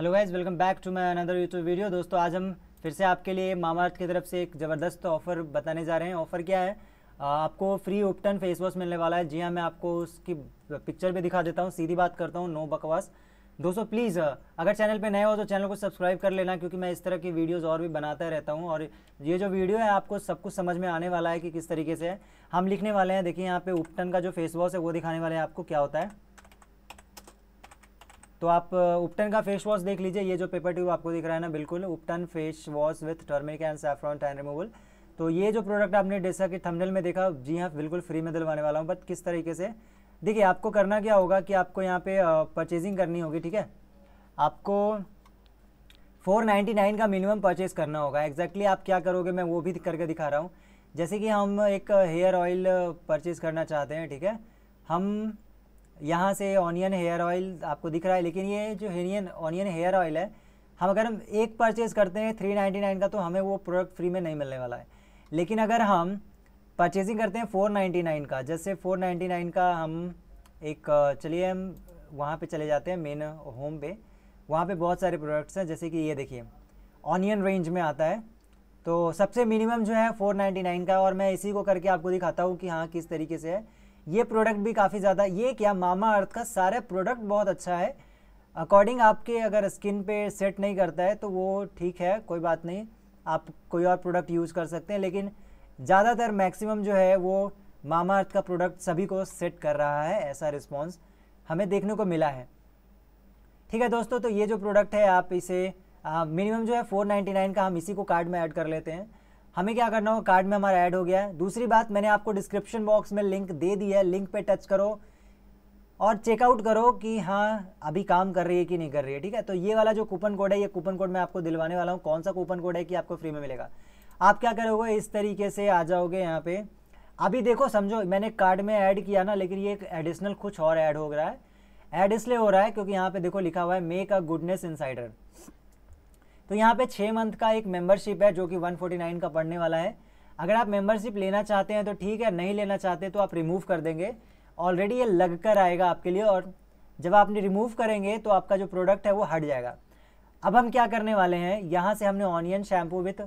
hello guys welcome back to my another YouTube video दोस्तों आज हम फिर से आपके लिए मामाअर्थ की तरफ से एक ज़बरदस्त ऑफ़र बताने जा रहे हैं ऑफ़र क्या है आपको फ्री उपटन फेस वॉश मिलने वाला है जी हाँ मैं आपको उसकी पिक्चर भी दिखा देता हूँ सीधी बात करता हूँ नो बकवास दोस्तों प्लीज़ अगर चैनल पे नए हो तो चैनल को सब्सक्राइब कर लेना क्योंकि मैं इस तरह की वीडियोस और भी बनाता रहता हूँ और ये जो वीडियो है आपको सब कुछ समझ में आने वाला है कि किस तरीके से है हम लिखने वाले हैं देखिए यहाँ पे उपटन का जो फेस वॉश है वो दिखाने वाले हैं आपको क्या होता है तो आप उपटन का फेस वॉश देख लीजिए ये जो पेपर ट्यूब आपको दिख रहा है ना बिल्कुल ubtan face wash with turmeric and saffron tan removal तो ये जो प्रोडक्ट आपने डेसा कि थंबनेल में देखा जी हाँ बिल्कुल फ्री में दिलवाने वाला हूँ बट किस तरीके से देखिए आपको करना क्या होगा कि आपको यहाँ पे परचेजिंग करनी होगी ठीक है आपको 499 का मिनिमम परचेज़ करना होगा एग्जैक्टली exactly आप क्या करोगे मैं वो भी करके दिखा रहा हूँ जैसे कि हम एक हेयर ऑयल परचेज़ करना चाहते हैं ठीक है हम यहाँ से ऑनियन हेयर ऑयल आपको दिख रहा है लेकिन ये जो हेनियन ऑनियन हेयर ऑयल है हम अगर हम एक परचेज़ करते हैं थ्री नाइन्टी नाइन का तो हमें वो प्रोडक्ट फ्री में नहीं मिलने वाला है लेकिन अगर हम परचेजिंग करते हैं फ़ोर नाइन्टी नाइन का जैसे फ़ोर नाइन्टी नाइन का हम एक चलिए हम वहाँ पे चले जाते हैं मेन होम पे वहाँ पे बहुत सारे प्रोडक्ट्स हैं जैसे कि ये देखिए ऑनियन रेंज में आता है तो सबसे मिनिमम जो है फ़ोर नाइन्टी नाइन का और मैं इसी को करके आपको दिखाता हूँ कि हाँ किस तरीके से है ये प्रोडक्ट भी काफ़ी ज़्यादा ये क्या मामा अर्थ का सारा प्रोडक्ट बहुत अच्छा है अकॉर्डिंग आपके अगर स्किन पे सेट नहीं करता है तो वो ठीक है कोई बात नहीं आप कोई और प्रोडक्ट यूज़ कर सकते हैं लेकिन ज़्यादातर मैक्सिमम जो है वो मामा अर्थ का प्रोडक्ट सभी को सेट कर रहा है ऐसा रिस्पॉन्स हमें देखने को मिला है ठीक है दोस्तों तो ये जो प्रोडक्ट है आप इसे मिनिमम जो है फोर का हम इसी को कार्ड में ऐड कर लेते हैं हमें क्या करना होगा कार्ड में हमारा ऐड हो गया है दूसरी बात मैंने आपको डिस्क्रिप्शन बॉक्स में लिंक दे दी है लिंक पे टच करो और चेकआउट करो कि हाँ अभी काम कर रही है कि नहीं कर रही है ठीक है तो ये वाला जो कूपन कोड है ये कूपन कोड मैं आपको दिलवाने वाला हूँ कौन सा कूपन कोड है कि आपको फ्री में मिलेगा आप क्या करोगे इस तरीके से आ जाओगे यहाँ पे अभी देखो समझो मैंने कार्ड में ऐड किया ना लेकिन ये एक एडिशनल कुछ और ऐड हो रहा है ऐड इसलिए हो रहा है क्योंकि यहाँ पे देखो लिखा हुआ है मेक अ गुडनेस इनसाइडर तो यहाँ पे छः मंथ का एक मेंबरशिप है जो कि 149 का पढ़ने वाला है अगर आप मेंबरशिप लेना चाहते हैं तो ठीक है नहीं लेना चाहते तो आप रिमूव कर देंगे ऑलरेडी ये लग कर आएगा आपके लिए और जब आपने रिमूव करेंगे तो आपका जो प्रोडक्ट है वो हट जाएगा अब हम क्या करने वाले हैं यहाँ से हमने onion shampoo with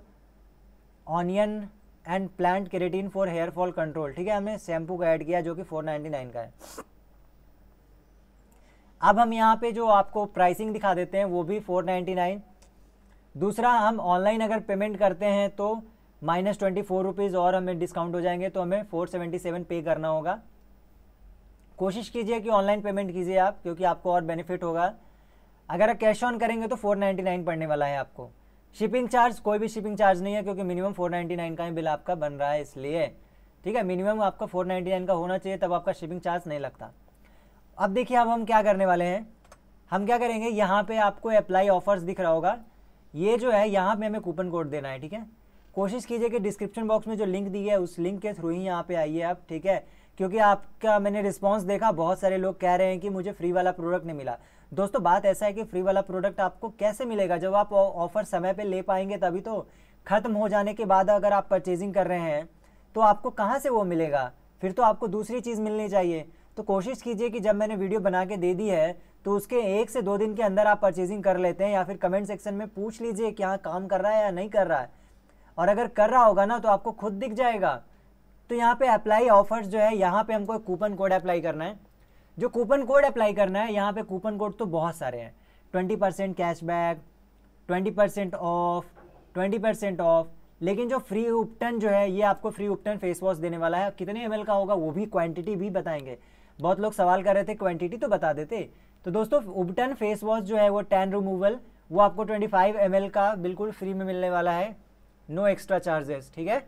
onion and plant keratin for hair fall control ठीक है हमने शैम्पू का ऐड किया जो कि 499 का है अब हम यहाँ पे जो आपको प्राइसिंग दिखा देते हैं वो भी 499 दूसरा हम ऑनलाइन अगर पेमेंट करते हैं तो माइनस ट्वेंटी फोर रुपीज़ और हमें डिस्काउंट हो जाएंगे तो हमें फोर सेवेंटी सेवन पे करना होगा कोशिश कीजिए कि ऑनलाइन पेमेंट कीजिए आप क्योंकि आपको और बेनिफिट होगा अगर आप कैश ऑन करेंगे तो फोर नाइन्टी नाइन पड़ने वाला है आपको शिपिंग चार्ज कोई भी शिपिंग चार्ज नहीं है क्योंकि मिनिमम फोर नाइन्टी नाइन का ही बिल आपका बन रहा है इसलिए ठीक है मिनिमम आपका फोर नाइन्टी नाइन का होना चाहिए तब आपका शिपिंग चार्ज नहीं लगता अब देखिए अब हम क्या करने वाले हैं हम क्या करेंगे यहाँ पे आपको अप्लाई ऑफर्स दिख रहा होगा ये जो है यहाँ पे हमें कूपन कोड देना है ठीक है कोशिश कीजिए कि डिस्क्रिप्शन बॉक्स में जो लिंक दी है उस लिंक के थ्रू ही यहाँ पे आइए आप ठीक है क्योंकि आपका मैंने रिस्पांस देखा बहुत सारे लोग कह रहे हैं कि मुझे फ्री वाला प्रोडक्ट नहीं मिला दोस्तों बात ऐसा है कि फ्री वाला प्रोडक्ट आपको कैसे मिलेगा जब आप ऑफर समय पर ले पाएंगे तभी तो ख़त्म हो जाने के बाद अगर आप परचेजिंग कर रहे हैं तो आपको कहाँ से वो मिलेगा फिर तो आपको दूसरी चीज़ मिलनी चाहिए तो कोशिश कीजिए कि जब मैंने वीडियो बना के दे दी है तो उसके एक से दो दिन के अंदर आप परचेजिंग कर लेते हैं या फिर कमेंट सेक्शन में पूछ लीजिए कि हाँ काम कर रहा है या नहीं कर रहा है और अगर कर रहा होगा ना तो आपको खुद दिख जाएगा तो यहाँ पे अप्लाई ऑफर्स जो है यहाँ पे हमको कूपन कोड अप्लाई करना है जो कूपन कोड अप्लाई करना है यहाँ पे कूपन कोड तो बहुत सारे हैं twenty percent cashback twenty percent off twenty percent off लेकिन जो फ्री उपटन जो है ये आपको फ्री उपटन फेस वॉश देने वाला है कितने एम का होगा वो भी क्वान्टिटी भी बताएंगे बहुत लोग सवाल कर रहे थे क्वान्टिटी तो बता देते तो दोस्तों उबटन फेस वॉश जो है वो टैन रिमूवल वो आपको 25 ml का बिल्कुल फ्री में मिलने वाला है नो एक्स्ट्रा चार्जेस ठीक है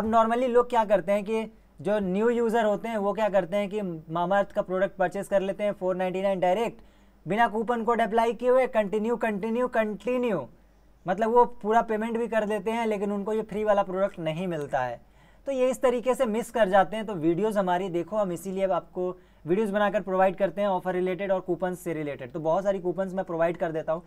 अब नॉर्मली लोग क्या करते हैं कि जो न्यू यूज़र होते हैं वो क्या करते हैं कि मामाअर्थ का प्रोडक्ट परचेस कर लेते हैं 499 डायरेक्ट बिना कूपन कोड अप्लाई किए हुए कंटिन्यू कंटिन्यू कंटिन्यू मतलब वो पूरा पेमेंट भी कर देते हैं लेकिन उनको ये फ्री वाला प्रोडक्ट नहीं मिलता है तो ये इस तरीके से मिस कर जाते हैं तो वीडियोज़ हमारी देखो हम इसीलिए आपको वीडियोस बनाकर प्रोवाइड करते हैं ऑफर रिलेटेड और कूपन से रिलेटेड तो बहुत सारी कूपन मैं प्रोवाइड कर देता हूँ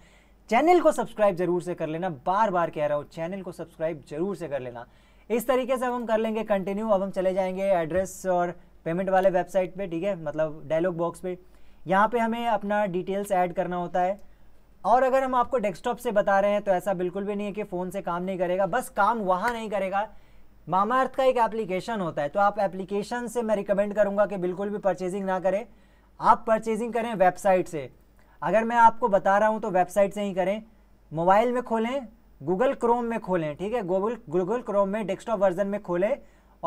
चैनल को सब्सक्राइब जरूर से कर लेना बार बार कह रहा हूँ चैनल को सब्सक्राइब जरूर से कर लेना इस तरीके से अब हम कर लेंगे कंटिन्यू अब हम चले जाएंगे एड्रेस और पेमेंट वाले वेबसाइट पे ठीक है मतलब डायलॉग बॉक्स पे यहाँ पे हमें अपना डिटेल्स ऐड करना होता है और अगर हम आपको डेस्कटॉप से बता रहे हैं तो ऐसा बिल्कुल भी नहीं है कि फ़ोन से काम नहीं करेगा बस काम वहाँ नहीं करेगा मामा अर्थ का एक एप्लीकेशन होता है तो आप एप्लीकेशन से मैं रिकमेंड करूँगा कि बिल्कुल भी परचेजिंग ना करें आप परचेजिंग करें वेबसाइट से अगर मैं आपको बता रहा हूँ तो वेबसाइट से ही करें मोबाइल में खोलें गूगल क्रोम में खोलें ठीक है गूगल गूगल क्रोम में डेस्कटॉप वर्जन में खोलें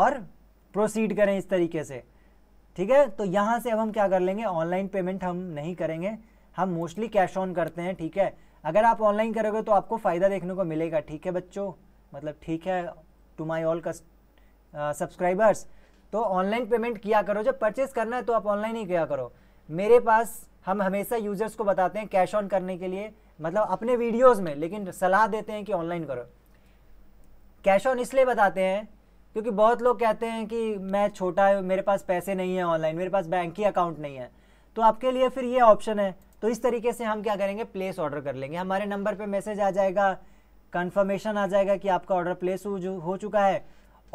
और प्रोसीड करें इस तरीके से ठीक है तो यहाँ से अब हम क्या कर लेंगे ऑनलाइन पेमेंट हम नहीं करेंगे हम मोस्टली कैश ऑन करते हैं ठीक है अगर आप ऑनलाइन करोगे तो आपको फ़ायदा देखने को मिलेगा ठीक है बच्चों मतलब ठीक है टू माई ऑल सब्सक्राइबर्स तो ऑनलाइन पेमेंट किया करो जब परचेस करना है तो आप ऑनलाइन ही किया करो मेरे पास हम हमेशा यूजर्स को बताते हैं कैश ऑन करने के लिए मतलब अपने वीडियोस में लेकिन सलाह देते हैं कि ऑनलाइन करो कैश ऑन इसलिए बताते हैं क्योंकि बहुत लोग कहते हैं कि मैं छोटा है मेरे पास पैसे नहीं है ऑनलाइन मेरे पास बैंक ही अकाउंट नहीं है तो आपके लिए फिर ये ऑप्शन है तो इस तरीके से हम क्या करेंगे प्लेस ऑर्डर कर लेंगे हमारे नंबर पर मैसेज आ जाएगा कंफर्मेशन आ जाएगा कि आपका ऑर्डर प्लेस हो चुका है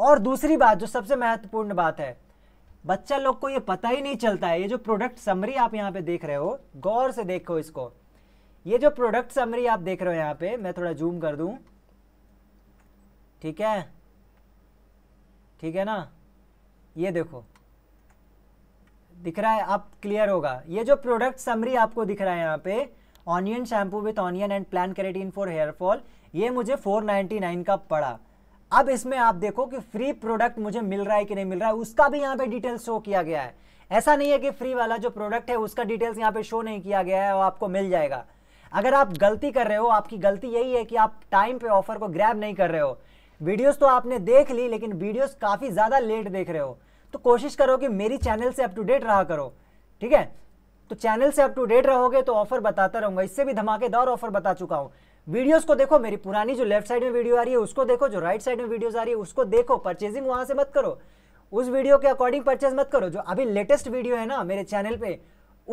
और दूसरी बात जो सबसे महत्वपूर्ण बात है बच्चा लोग को ये पता ही नहीं चलता है ये जो प्रोडक्ट समरी आप यहाँ पे देख रहे हो गौर से देखो इसको ये जो प्रोडक्ट समरी आप देख रहे हो यहाँ पे मैं थोड़ा जूम कर दूँ ठीक है ठीक है ना ये देखो दिख रहा है आप क्लियर होगा ये जो प्रोडक्ट समरी आपको दिख रहा है यहाँ पे onion shampoo with onion and plant keratin for hair fall ये मुझे 499 का पड़ा अब इसमें आप देखो कि फ्री प्रोडक्ट मुझे मिल रहा है कि नहीं मिल रहा है उसका भी यहाँ पे डिटेल शो किया गया है ऐसा नहीं है कि फ्री वाला जो प्रोडक्ट है उसका डिटेल्स यहाँ पे शो नहीं किया गया है और आपको मिल जाएगा अगर आप गलती कर रहे हो आपकी गलती यही है कि आप टाइम पे ऑफर को ग्रैब नहीं कर रहे हो वीडियोस तो आपने देख ली लेकिन वीडियोस काफ़ी ज़्यादा लेट देख रहे हो तो कोशिश करो कि मेरी चैनल से अप टू डेट रहा करो ठीक है तो चैनल से अप टू डेट रहोगे तो ऑफर बताता रहूंगा इससे भी धमाकेदार ऑफर बता चुका हूँ वीडियोस को देखो मेरी पुरानी जो लेफ्ट साइड में वीडियो आ रही है उसको देखो जो राइट साइड में वीडियोस आ रही है उसको देखो परचेजिंग वहां से मत करो उस वीडियो के अकॉर्डिंग परचेज मत करो जो अभी लेटेस्ट वीडियो है ना मेरे चैनल पे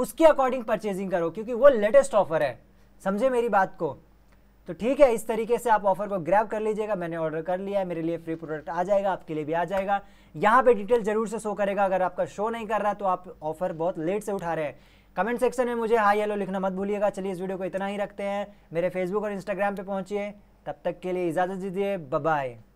उसके अकॉर्डिंग परचेजिंग करो क्योंकि वो लेटेस्ट ऑफर है समझे मेरी बात को तो ठीक है इस तरीके से आप ऑफर को ग्रैब कर लीजिएगा मैंने ऑर्डर कर लिया है मेरे लिए फ्री प्रोडक्ट आ जाएगा आपके लिए भी आ जाएगा यहाँ पे डिटेल जरूर से शो करेगा अगर आपका शो नहीं कर रहा तो आप ऑफर बहुत लेट से उठा रहे हैं कमेंट सेक्शन में मुझे हाई हेलो लिखना मत भूलिएगा चलिए इस वीडियो को इतना ही रखते हैं मेरे फेसबुक और इंस्टाग्राम पे पहुंचिए तब तक के लिए इजाज़त दीजिए बाय